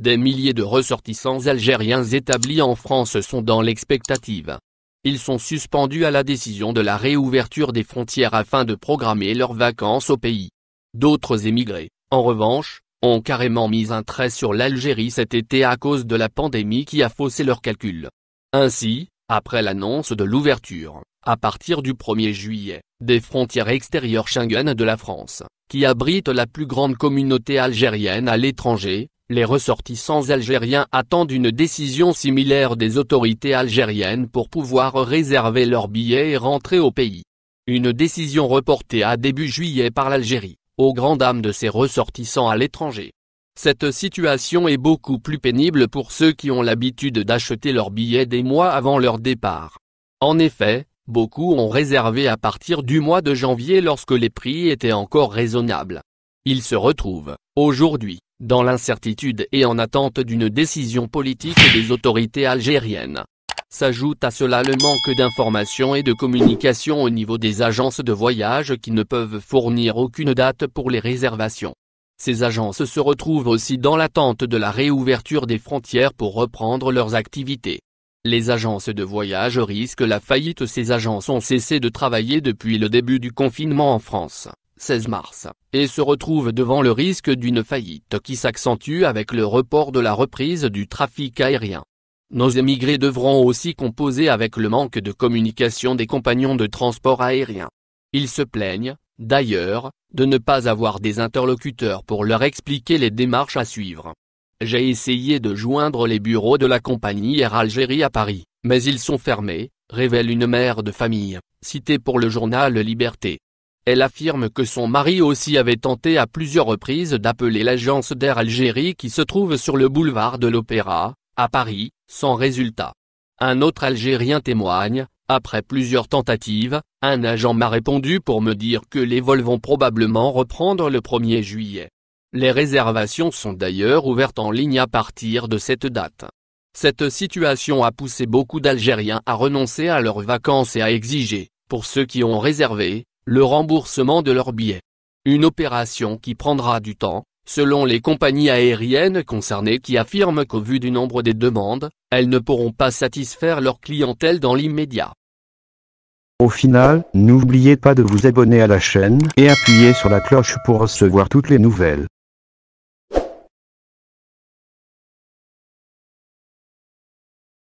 Des milliers de ressortissants algériens établis en France sont dans l'expectative. Ils sont suspendus à la décision de la réouverture des frontières afin de programmer leurs vacances au pays. D'autres émigrés, en revanche, ont carrément mis un trait sur l'Algérie cet été à cause de la pandémie qui a faussé leurs calculs. Ainsi, après l'annonce de l'ouverture, à partir du 1er juillet, des frontières extérieures Schengen de la France, qui abrite la plus grande communauté algérienne à l'étranger, les ressortissants algériens attendent une décision similaire des autorités algériennes pour pouvoir réserver leurs billets et rentrer au pays. Une décision reportée à début juillet par l'Algérie, aux grandes dames de ses ressortissants à l'étranger. Cette situation est beaucoup plus pénible pour ceux qui ont l'habitude d'acheter leurs billets des mois avant leur départ. En effet, beaucoup ont réservé à partir du mois de janvier lorsque les prix étaient encore raisonnables. Ils se retrouvent, aujourd'hui, dans l'incertitude et en attente d'une décision politique des autorités algériennes. S'ajoute à cela le manque d'informations et de communication au niveau des agences de voyage qui ne peuvent fournir aucune date pour les réservations. Ces agences se retrouvent aussi dans l'attente de la réouverture des frontières pour reprendre leurs activités. Les agences de voyage risquent la faillite Ces agences ont cessé de travailler depuis le début du confinement en France. 16 mars, et se retrouve devant le risque d'une faillite qui s'accentue avec le report de la reprise du trafic aérien. Nos émigrés devront aussi composer avec le manque de communication des compagnons de transport aérien. Ils se plaignent, d'ailleurs, de ne pas avoir des interlocuteurs pour leur expliquer les démarches à suivre. J'ai essayé de joindre les bureaux de la compagnie Air Algérie à Paris, mais ils sont fermés, révèle une mère de famille, citée pour le journal Liberté. Elle affirme que son mari aussi avait tenté à plusieurs reprises d'appeler l'agence d'Air Algérie qui se trouve sur le boulevard de l'Opéra, à Paris, sans résultat. Un autre Algérien témoigne, après plusieurs tentatives, un agent m'a répondu pour me dire que les vols vont probablement reprendre le 1er juillet. Les réservations sont d'ailleurs ouvertes en ligne à partir de cette date. Cette situation a poussé beaucoup d'Algériens à renoncer à leurs vacances et à exiger, pour ceux qui ont réservé, le remboursement de leurs billets. Une opération qui prendra du temps, selon les compagnies aériennes concernées qui affirment qu'au vu du nombre des demandes, elles ne pourront pas satisfaire leur clientèle dans l'immédiat. Au final, n'oubliez pas de vous abonner à la chaîne et appuyer sur la cloche pour recevoir toutes les nouvelles.